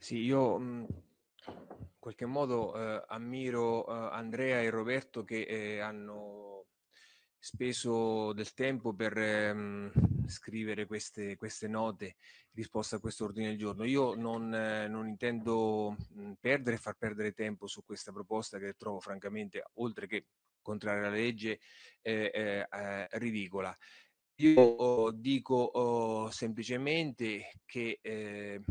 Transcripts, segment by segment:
Sì, io mhmm, in qualche modo eh, ammiro eh, Andrea e Roberto che eh, hanno speso del tempo per ehm, scrivere queste, queste note risposta a questo ordine del giorno. Io non, eh, non intendo mh, mhmm, perdere e far perdere tempo su questa proposta che trovo francamente, oltre che contraria alla legge, eh, eh, ridicola. Io oh, dico oh, semplicemente che ehm,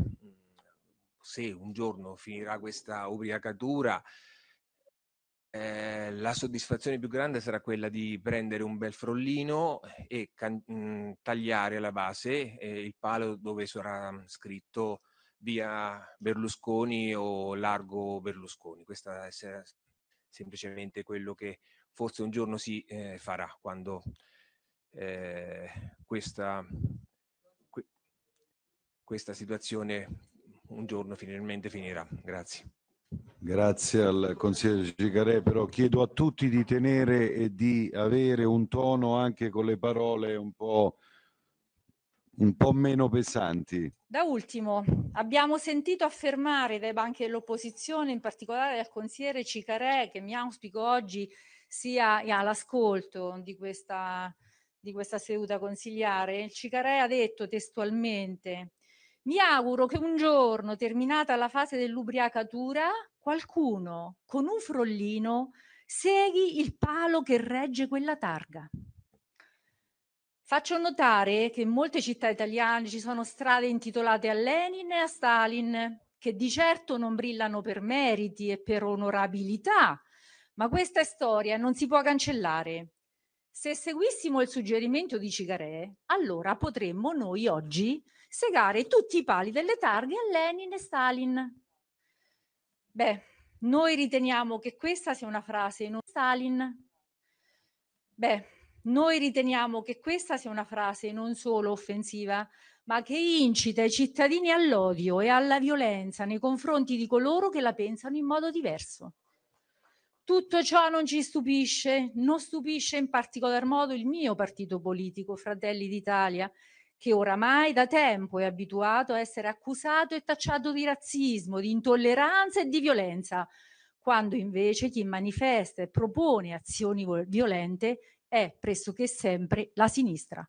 se un giorno finirà questa ubriacatura, eh, la soddisfazione più grande sarà quella di prendere un bel frollino e can- mh, mm, tagliare la base eh, il palo dove sarà scritto via Berlusconi o largo Berlusconi. Questo è semplicemente quello che forse un giorno si eh, farà quando eh, questa, que- questa situazione un giorno finalmente finirà. Grazie. Grazie al consigliere Cicarè, però chiedo a tutti di tenere e di avere un tono anche con le parole un po', un po meno pesanti. Da ultimo, abbiamo sentito affermare dai banchi dell'opposizione, in particolare dal consigliere Cicarè, che mi auspico oggi sia all'ascolto di questa, di questa seduta consigliare. Cicarè ha detto testualmente mi auguro che un giorno, terminata la fase dell'ubriacatura, qualcuno con un frollino seghi il palo che regge quella targa. Faccio notare che in molte città italiane ci sono strade intitolate a Lenin e a Stalin, che di certo non brillano per meriti e per onorabilità, ma questa storia non si può cancellare. Se seguissimo il suggerimento di Cigare, allora potremmo noi oggi segare tutti i pali delle targhe a Lenin e Stalin. Beh, noi riteniamo che questa sia una frase non Stalin. Beh, noi riteniamo che questa sia una frase non solo offensiva, ma che incita i cittadini all'odio e alla violenza nei confronti di coloro che la pensano in modo diverso. Tutto ciò non ci stupisce, non stupisce in particolar modo il mio partito politico, Fratelli d'Italia, che oramai da tempo è abituato a essere accusato e tacciato di razzismo, di intolleranza e di violenza, quando invece chi manifesta e propone azioni violente è pressoché sempre la sinistra.